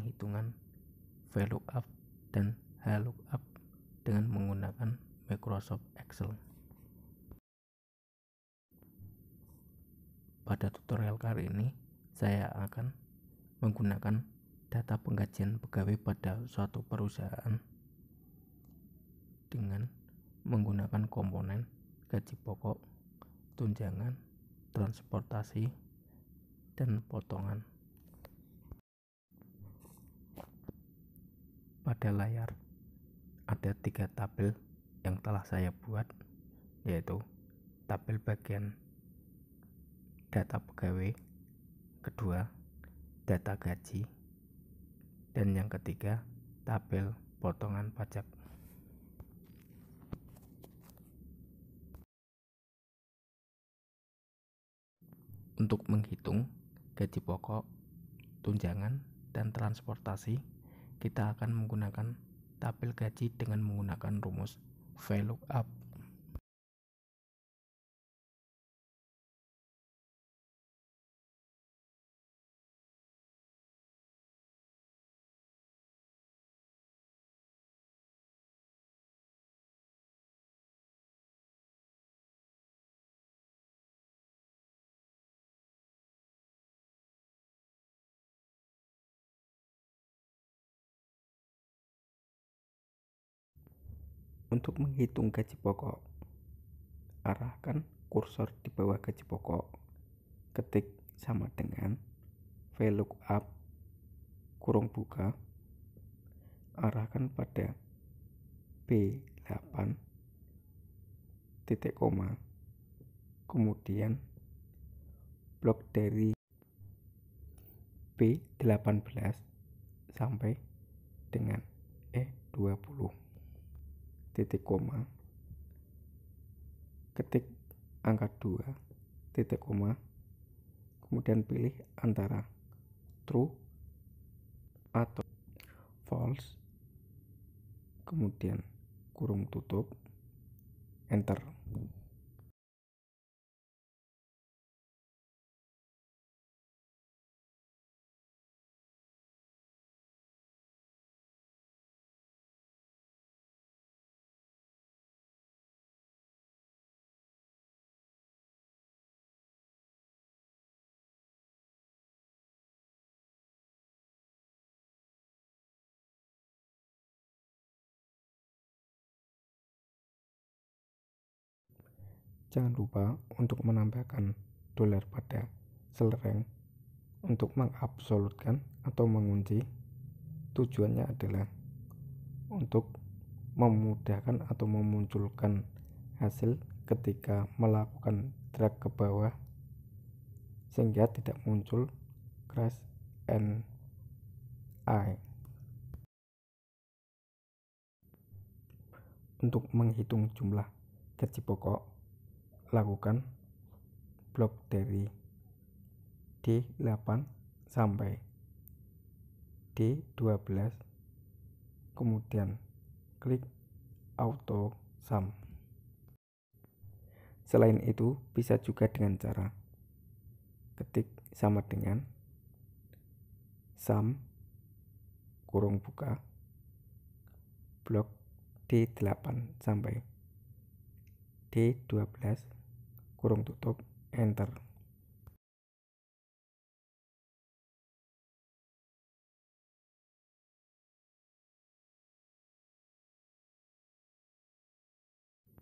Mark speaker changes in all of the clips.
Speaker 1: penghitungan VLOOKUP dan HLOOKUP dengan menggunakan Microsoft Excel. Pada tutorial kali ini, saya akan menggunakan data penggajian pegawai pada suatu perusahaan dengan menggunakan komponen gaji pokok, tunjangan, transportasi, dan potongan. pada layar ada tiga tabel yang telah saya buat yaitu tabel bagian data pegawai kedua data gaji dan yang ketiga tabel potongan pajak
Speaker 2: untuk menghitung
Speaker 1: gaji pokok tunjangan dan transportasi kita
Speaker 2: akan menggunakan tabel gaji dengan menggunakan rumus VLOOKUP Untuk menghitung gaji pokok, arahkan kursor di bawah gaji pokok. Ketik
Speaker 3: sama dengan VLOOKUP kurung buka arahkan pada B8 titik koma kemudian blok dari B18 sampai dengan E20 titik koma ketik angka 2 titik koma kemudian pilih antara true atau false
Speaker 2: kemudian kurung tutup enter Jangan lupa untuk menambahkan dolar pada selereng
Speaker 3: untuk mengabsolutkan atau mengunci. Tujuannya adalah untuk memudahkan atau memunculkan hasil ketika melakukan drag ke bawah sehingga tidak muncul crash and I. Untuk menghitung jumlah gaji pokok lakukan blok dari D8 sampai D12 kemudian klik auto sum selain itu bisa juga dengan cara ketik sama dengan sum kurung buka blok D8 sampai
Speaker 2: D12 kurung tutup enter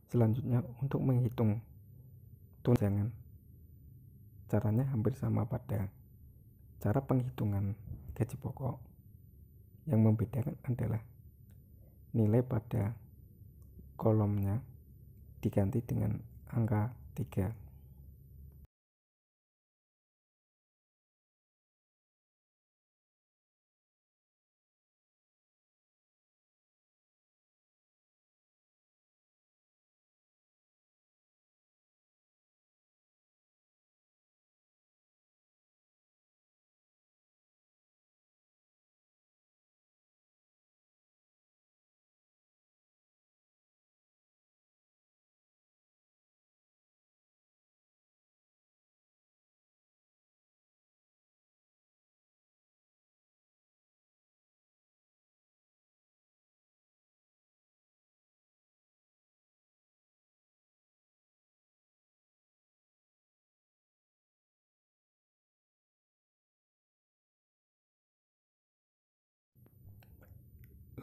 Speaker 2: selanjutnya untuk menghitung tunjangan caranya hampir sama
Speaker 3: pada cara penghitungan gaji pokok yang membedakan adalah nilai pada kolomnya diganti
Speaker 2: dengan angka tiga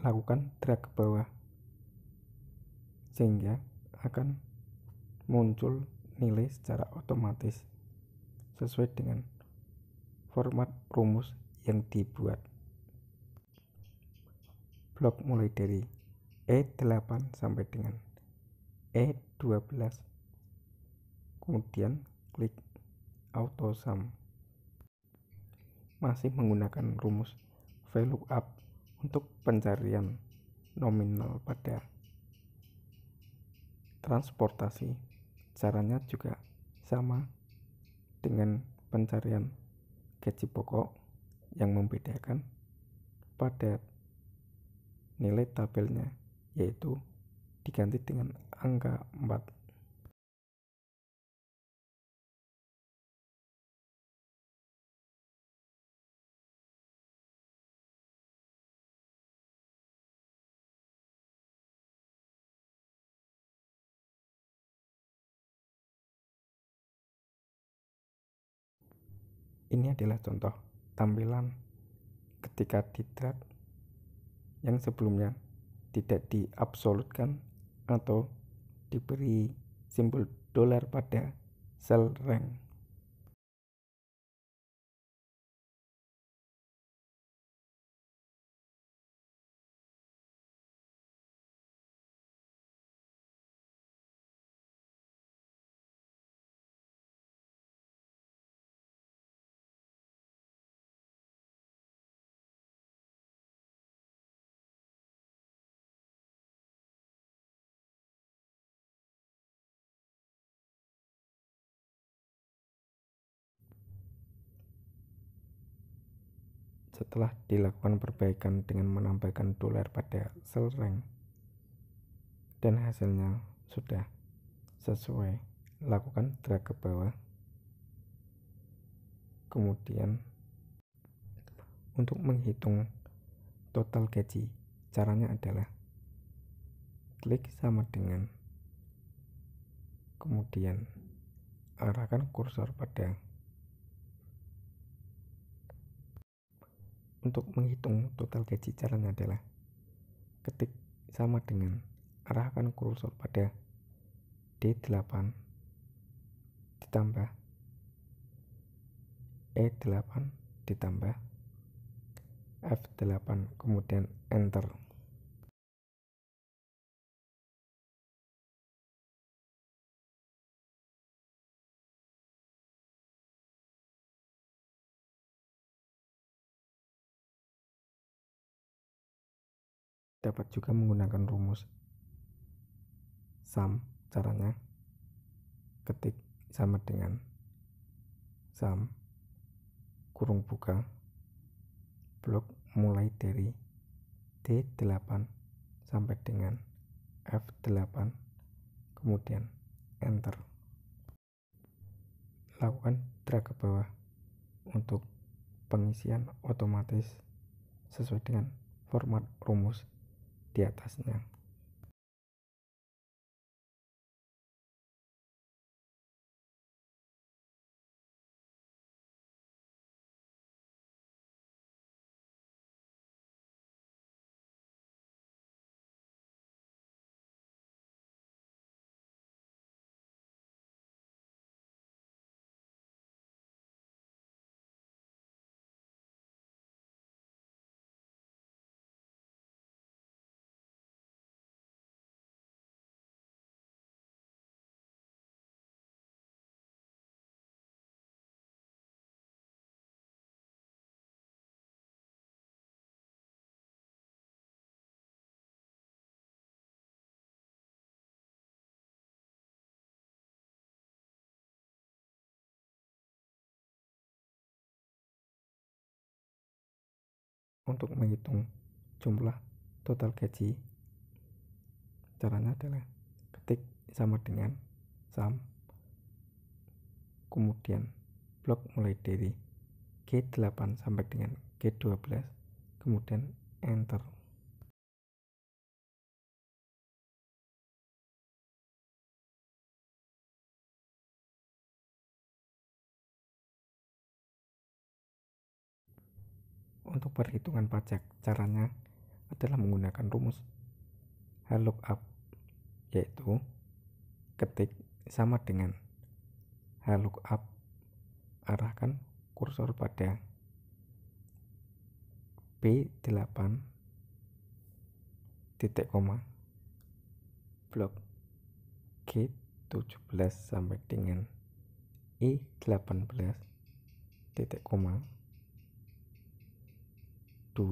Speaker 2: lakukan drag ke bawah sehingga akan
Speaker 3: muncul nilai secara otomatis sesuai dengan format rumus yang dibuat blok mulai dari E8 sampai dengan E12 kemudian klik auto sum masih menggunakan rumus VLOOKUP untuk pencarian nominal pada transportasi caranya juga sama dengan pencarian gaji pokok yang membedakan pada
Speaker 2: nilai tabelnya yaitu diganti dengan angka 4 Ini adalah contoh tampilan ketika didrat
Speaker 3: yang sebelumnya tidak diabsolutkan atau diberi
Speaker 2: simbol dolar pada sel rank. setelah dilakukan perbaikan dengan menambahkan
Speaker 3: dolar pada sel rank dan hasilnya sudah sesuai lakukan drag ke bawah kemudian untuk menghitung total gaji caranya adalah klik sama dengan kemudian arahkan kursor pada untuk menghitung total gaji caranya adalah ketik sama dengan arahkan kursor pada D8 ditambah
Speaker 2: E8 ditambah F8 kemudian enter dapat juga menggunakan rumus sum caranya
Speaker 3: ketik sama dengan sum kurung buka blok mulai dari D8 sampai dengan F8 kemudian enter lakukan drag ke bawah untuk pengisian otomatis sesuai dengan format rumus
Speaker 2: di atasnya untuk menghitung jumlah total gaji caranya adalah ketik sama dengan
Speaker 3: sum kemudian blok mulai dari
Speaker 2: G8 sampai dengan G12 kemudian enter untuk perhitungan pajak caranya adalah
Speaker 3: menggunakan rumus H lookup yaitu ketik sama dengan H lookup arahkan kursor pada P8 titik koma blok G17 sampai dengan I18 titik koma 2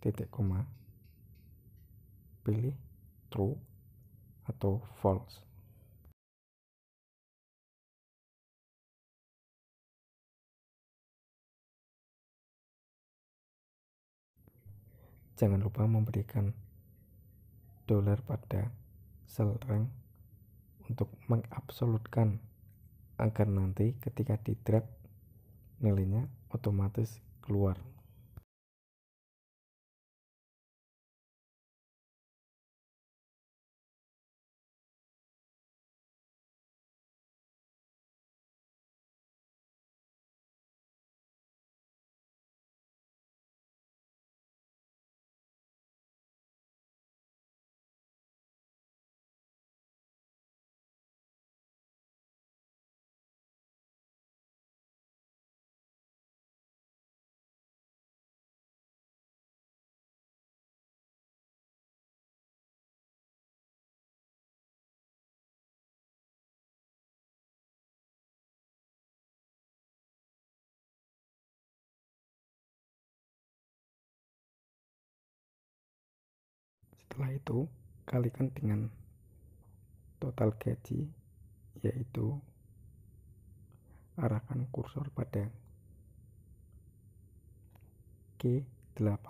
Speaker 3: titik
Speaker 2: koma pilih true atau false jangan lupa memberikan dolar pada sel rank
Speaker 3: untuk mengabsolutkan agar nanti ketika di drag
Speaker 2: nilainya otomatis keluar Setelah itu, kalikan dengan
Speaker 3: total gaji, yaitu arahkan kursor
Speaker 2: pada G8.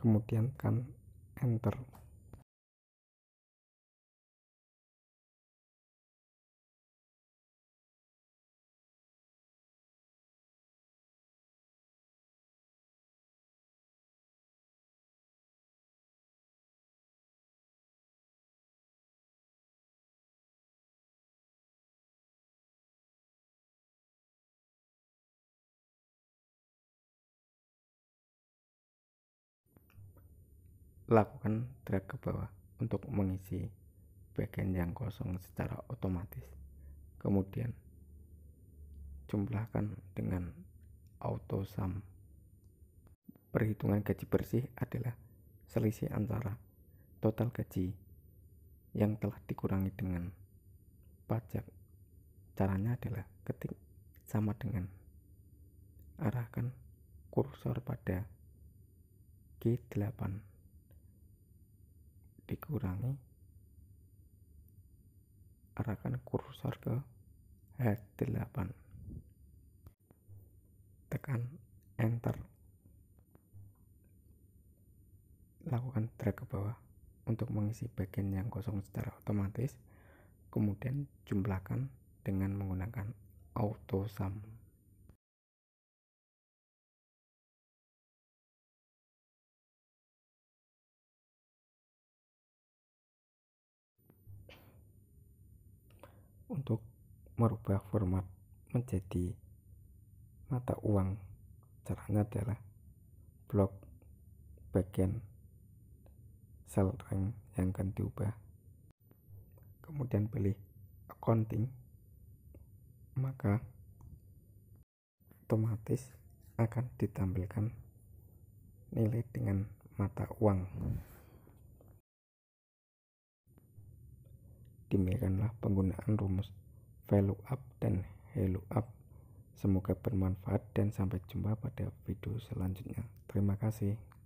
Speaker 2: kemudian kan enter lakukan drag ke bawah untuk mengisi
Speaker 3: bagian yang kosong secara otomatis. Kemudian jumlahkan dengan auto sum. Perhitungan gaji bersih adalah selisih antara total gaji yang telah dikurangi dengan pajak. Caranya adalah ketik sama dengan arahkan kursor pada G8 dikurangi arahkan kursor ke H8 tekan enter lakukan drag ke bawah untuk mengisi bagian yang kosong secara
Speaker 2: otomatis kemudian jumlahkan dengan menggunakan auto sum untuk merubah format
Speaker 3: menjadi mata uang. Caranya adalah blok bagian cell rank yang akan diubah. Kemudian pilih accounting, maka otomatis akan ditampilkan nilai dengan mata uang. demikianlah penggunaan rumus value up dan hello up
Speaker 2: semoga bermanfaat dan sampai jumpa pada video selanjutnya terima kasih